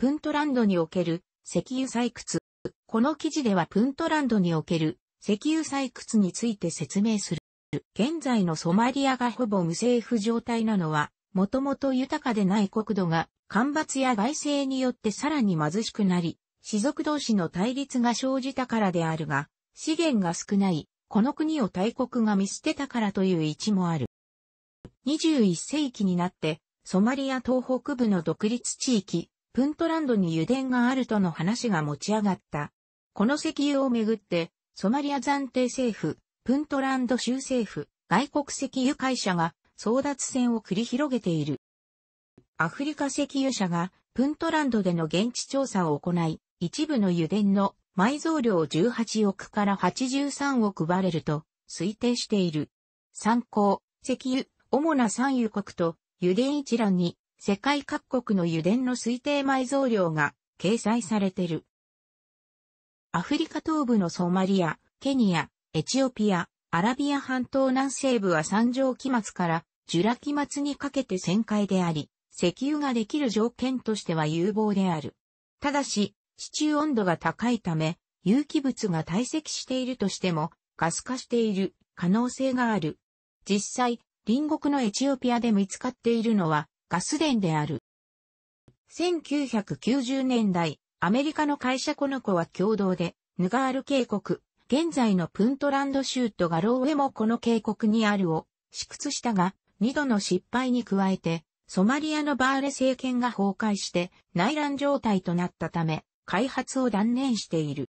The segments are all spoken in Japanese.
プントランドにおける石油採掘。この記事ではプントランドにおける石油採掘について説明する。現在のソマリアがほぼ無政府状態なのは、もともと豊かでない国土が干ばつや外政によってさらに貧しくなり、士族同士の対立が生じたからであるが、資源が少ない、この国を大国が見捨てたからという位置もある。21世紀になって、ソマリア東北部の独立地域、プントランドに油田があるとの話が持ち上がった。この石油をめぐって、ソマリア暫定政府、プントランド州政府、外国石油会社が争奪戦を繰り広げている。アフリカ石油社がプントランドでの現地調査を行い、一部の油田の埋蔵量18億から83億バレルと推定している。参考、石油、主な産油国と油田一覧に世界各国の油田の推定埋蔵量が掲載されてる。アフリカ東部のソマリア、ケニア、エチオピア、アラビア半島南西部は山上期末からジュラ期末にかけて旋回であり、石油ができる条件としては有望である。ただし、地中温度が高いため、有機物が堆積しているとしても、ガス化している可能性がある。実際、隣国のエチオピアで見つかっているのは、ガス田である。1990年代、アメリカの会社この子は共同で、ヌガール渓谷、現在のプントランド州とガローウェもこの渓谷にあるを、試屈したが、2度の失敗に加えて、ソマリアのバーレ政権が崩壊して内乱状態となったため、開発を断念している。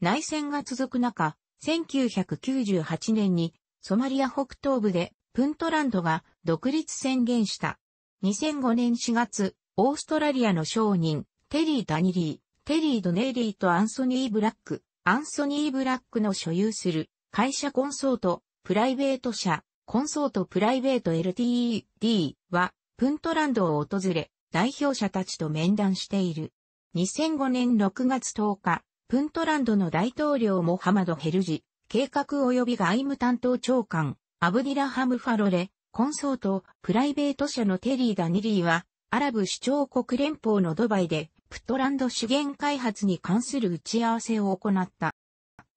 内戦が続く中、1998年にソマリア北東部でプントランドが独立宣言した。2005年4月、オーストラリアの商人、テリー・ダニリー、テリー・ドネーリーとアンソニー・ブラック、アンソニー・ブラックの所有する会社コンソート、プライベート社、コンソートプライベート LTED は、プントランドを訪れ、代表者たちと面談している。2005年6月10日、プントランドの大統領モハマド・ヘルジ、計画及び外務担当長官、アブディラハム・ファロレ、コンソート、プライベート社のテリー・ダニリーは、アラブ首長国連邦のドバイで、プットランド資源開発に関する打ち合わせを行った。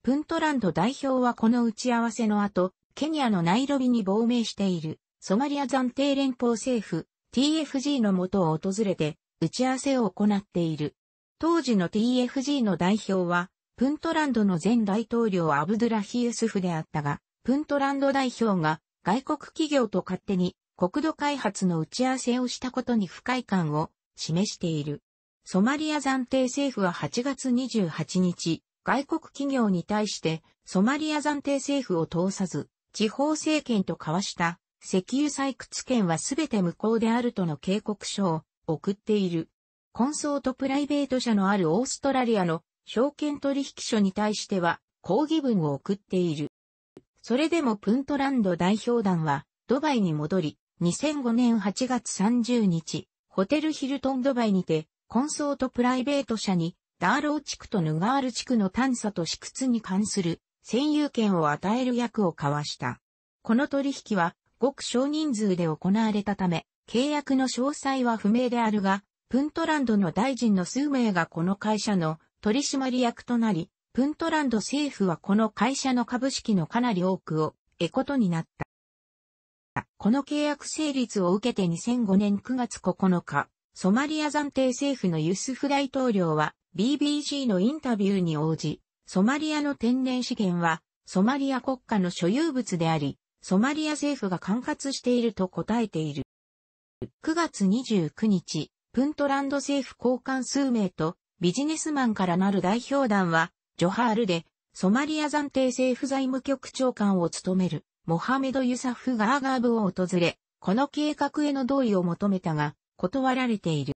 プントランド代表はこの打ち合わせの後、ケニアのナイロビに亡命している、ソマリア暫定連邦政府、TFG のもとを訪れて、打ち合わせを行っている。当時の TFG の代表は、プントランドの前大統領アブドゥラヒウスフであったが、プントランド代表が外国企業と勝手に国土開発の打ち合わせをしたことに不快感を示している。ソマリア暫定政府は8月28日、外国企業に対してソマリア暫定政府を通さず、地方政権と交わした石油採掘権はすべて無効であるとの警告書を送っている。コンソートプライベート社のあるオーストラリアの証券取引所に対しては抗議文を送っている。それでもプントランド代表団は、ドバイに戻り、2005年8月30日、ホテルヒルトンドバイにて、コンソートプライベート社に、ダーロー地区とヌガール地区の探査と私屈に関する占有権を与える役を交わした。この取引は、ごく少人数で行われたため、契約の詳細は不明であるが、プントランドの大臣の数名がこの会社の取締役となり、プントランド政府はこの会社の株式のかなり多くを得ことになった。この契約成立を受けて2005年9月9日、ソマリア暫定政府のユスフ大統領は BBC のインタビューに応じ、ソマリアの天然資源はソマリア国家の所有物であり、ソマリア政府が管轄していると答えている。9月29日、プントランド政府高官数名とビジネスマンからなる代表団はジョハールで、ソマリア暫定政府財務局長官を務める、モハメド・ユサフ・ガーガーブを訪れ、この計画への同意を求めたが、断られている。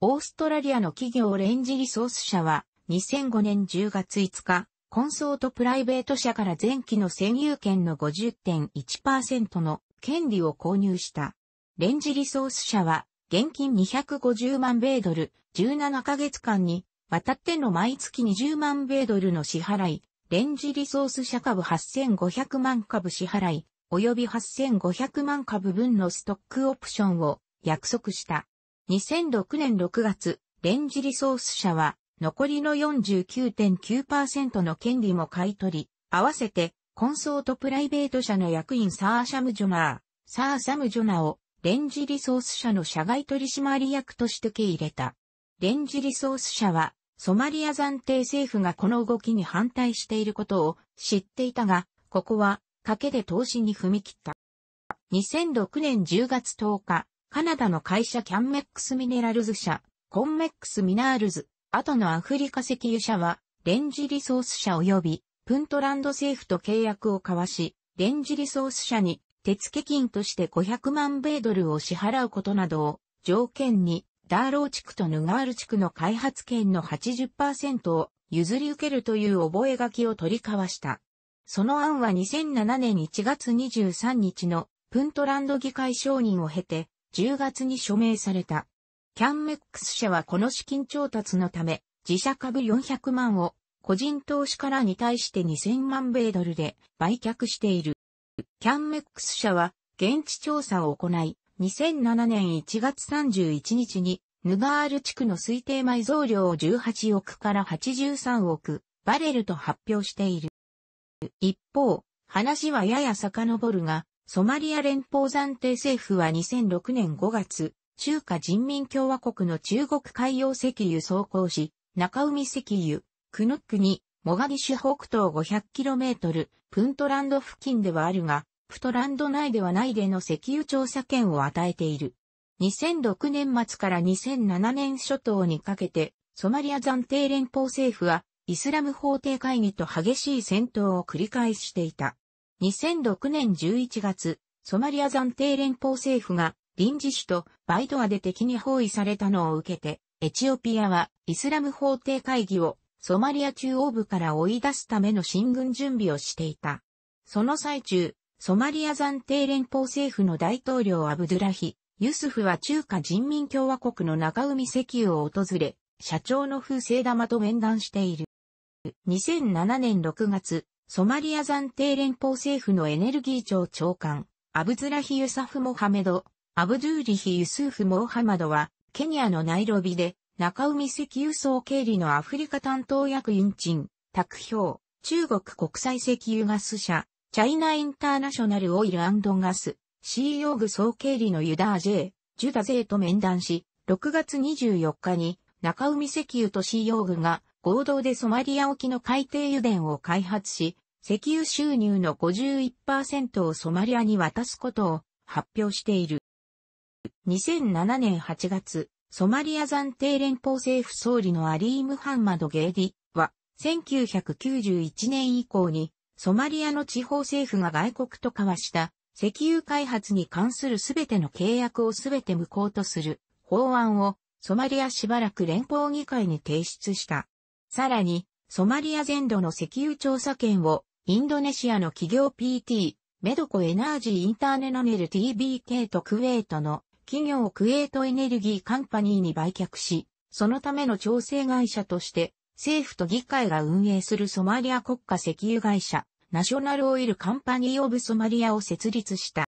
オーストラリアの企業レンジリソース社は、2005年10月5日、コンソートプライベート社から前期の占有権の50.1%の権利を購入した。レンジリソース社は、現金250万米ドル、17ヶ月間に渡っての毎月20万米ドルの支払い、レンジリソース社株8500万株支払い、及び8500万株分のストックオプションを約束した。2006年6月、レンジリソース社は残りの49.9%の権利も買い取り、合わせてコンソートプライベート社の役員サー・シャムジョナー、サー・サムジョナーをレンジリソース社の社外取締役として受け入れた。レンジリソース社はソマリア暫定政府がこの動きに反対していることを知っていたが、ここは賭けで投資に踏み切った。2006年10月10日、カナダの会社キャンメックスミネラルズ社、コンメックスミナールズ、後のアフリカ石油社は、レンジリソース社及び、プントランド政府と契約を交わし、レンジリソース社に、手付金として500万米ドルを支払うことなどを条件に、ダーロー地区とヌガール地区の開発権の80%を譲り受けるという覚書を取り交わした。その案は2007年1月23日のプントランド議会承認を経て10月に署名された。キャンメックス社はこの資金調達のため自社株400万を個人投資からに対して2000万米ドルで売却している。キャンメックス社は現地調査を行い、2007年1月31日に、ヌガール地区の推定埋蔵量を18億から83億バレルと発表している。一方、話はやや遡るが、ソマリア連邦暫定政府は2006年5月、中華人民共和国の中国海洋石油走行し、中海石油、クヌックに、モガディシュ北東 500km、プントランド付近ではあるが、プトランド内では内での石油調査権を与えている。2006年末から2007年初頭にかけて、ソマリア暫定連邦政府は、イスラム法廷会議と激しい戦闘を繰り返していた。2006年11月、ソマリア暫定連邦政府が臨時首都バイドアで敵に包囲されたのを受けて、エチオピアはイスラム法廷会議をソマリア中央部から追い出すための進軍準備をしていた。その最中、ソマリア暫定連邦政府の大統領アブドゥラヒ、ユスフは中華人民共和国の中海石油を訪れ、社長の風正玉と面談している。2007年6月、ソマリア暫定連邦政府のエネルギー庁長官、アブズラヒ・ユサフ・モハメド、アブドゥーリヒ・ユスーフ・モーハマドは、ケニアのナイロビで、中海石油総経理のアフリカ担当役員賃、卓標、中国国際石油ガス社、チャイナインターナショナルオイルガス、CEO 具総経理のユダー J、ジュダゼーと面談し、6月24日に中海石油と CEO 具が合同でソマリア沖の海底油田を開発し、石油収入の51%をソマリアに渡すことを発表している。2007年8月、ソマリア暫定連邦政府総理のアリー・ムハンマド・ゲーディは、1991年以降にソマリアの地方政府が外国と交わした石油開発に関するすべての契約をすべて無効とする法案をソマリアしばらく連邦議会に提出した。さらに、ソマリア全土の石油調査権をインドネシアの企業 PT、メドコエナージーインターネナネル TBK とクウェートの企業クウェートエネルギーカンパニーに売却し、そのための調整会社として政府と議会が運営するソマリア国家石油会社ナショナルオイルカンパニー・オブ・ソマリアを設立した。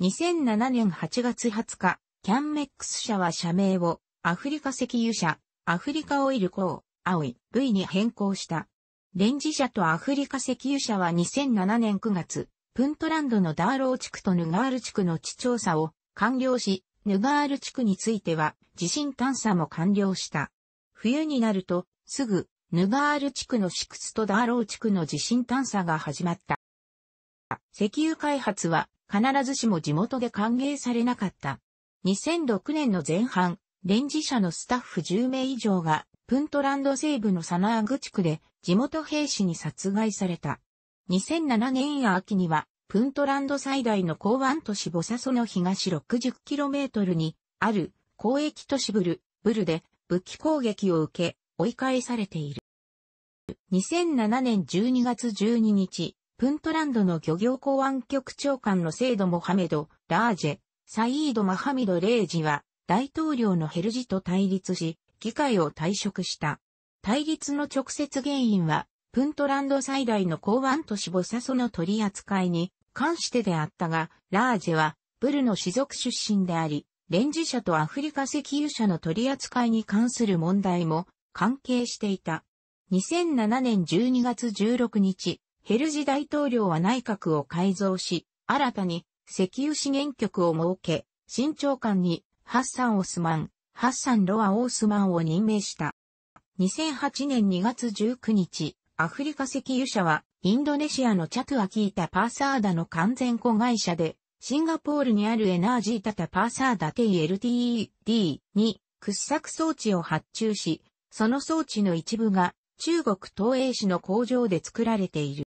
2007年8月20日、キャンメックス社は社名をアフリカ石油社、アフリカオイル工、青い V に変更した。レンジ社とアフリカ石油社は2007年9月、プントランドのダーロー地区とヌガール地区の地調査を完了し、ヌガール地区については地震探査も完了した。冬になると、すぐヌガール地区のシクスとダーロー地区の地震探査が始まった。石油開発は必ずしも地元で歓迎されなかった。2006年の前半、電磁社のスタッフ10名以上が、プントランド西部のサナーグ地区で地元兵士に殺害された。2007年や秋には、プントランド最大の港湾都市ボサソの東 60km にある交易都市ブル、ブルで武器攻撃を受け、追い返されている。2007年12月12日、プントランドの漁業公安局長官のセイド・モハメド・ラージェ、サイード・マハミド・レイジは、大統領のヘルジと対立し、議会を退職した。対立の直接原因は、プントランド最大の港湾都市ボサソの取り扱いに関してであったが、ラージェは、ブルの氏族出身であり、レンジ社とアフリカ石油社の取り扱いに関する問題も関係していた。2007年12月16日、ヘルジ大統領は内閣を改造し、新たに石油資源局を設け、新長官にハッサン・オスマン、ハッサン・ロア・オースマンを任命した。2008年2月19日、アフリカ石油社は、インドネシアのチャトゥアキータ・パーサーダの完全子会社で、シンガポールにあるエナージータタ・パーサーダテイ LTD に掘削装置を発注し、その装置の一部が中国東映市の工場で作られている。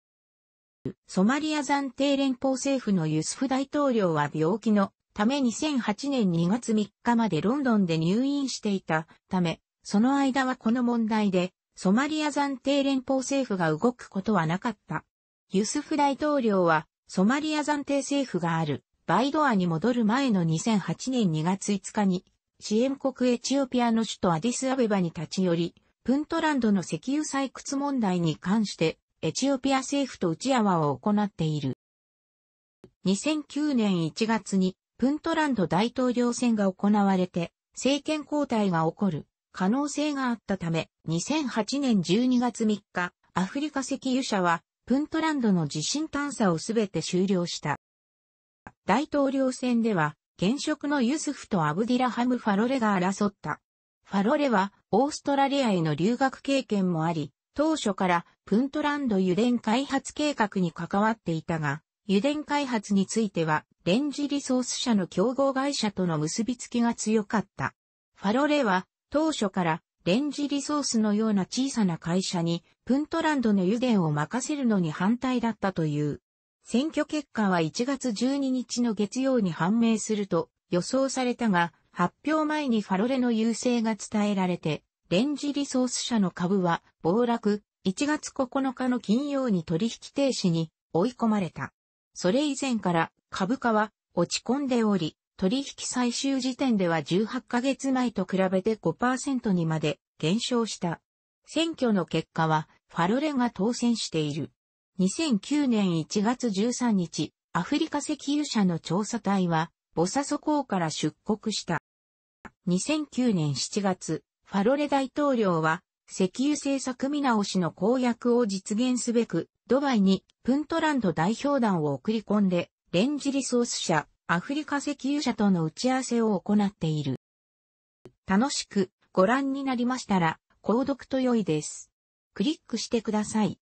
ソマリア暫定連邦政府のユスフ大統領は病気のため2008年2月3日までロンドンで入院していたため、その間はこの問題でソマリア暫定連邦政府が動くことはなかった。ユスフ大統領はソマリア暫定政府があるバイドアに戻る前の2008年2月5日に支援国エチオピアの首都アディスアベバに立ち寄り、プントランドの石油採掘問題に関して、エチオピア政府と打ち合わを行っている。2009年1月に、プントランド大統領選が行われて、政権交代が起こる可能性があったため、2008年12月3日、アフリカ石油社は、プントランドの地震探査をすべて終了した。大統領選では、現職のユスフとアブディラハム・ファロレが争った。ファロレはオーストラリアへの留学経験もあり、当初からプントランド油田開発計画に関わっていたが、油田開発については、レンジリソース社の競合会社との結びつきが強かった。ファロレは当初からレンジリソースのような小さな会社にプントランドの油田を任せるのに反対だったという。選挙結果は1月12日の月曜に判明すると予想されたが、発表前にファロレの優勢が伝えられて、レンジリソース社の株は暴落、1月9日の金曜に取引停止に追い込まれた。それ以前から株価は落ち込んでおり、取引最終時点では18ヶ月前と比べて5%にまで減少した。選挙の結果はファロレが当選している。2009年1月13日、アフリカ石油社の調査隊は、ボサソ港から出国した。2009年7月、ファロレ大統領は、石油政策見直しの公約を実現すべく、ドバイにプントランド代表団を送り込んで、レンジリソース社、アフリカ石油社との打ち合わせを行っている。楽しくご覧になりましたら、購読と良いです。クリックしてください。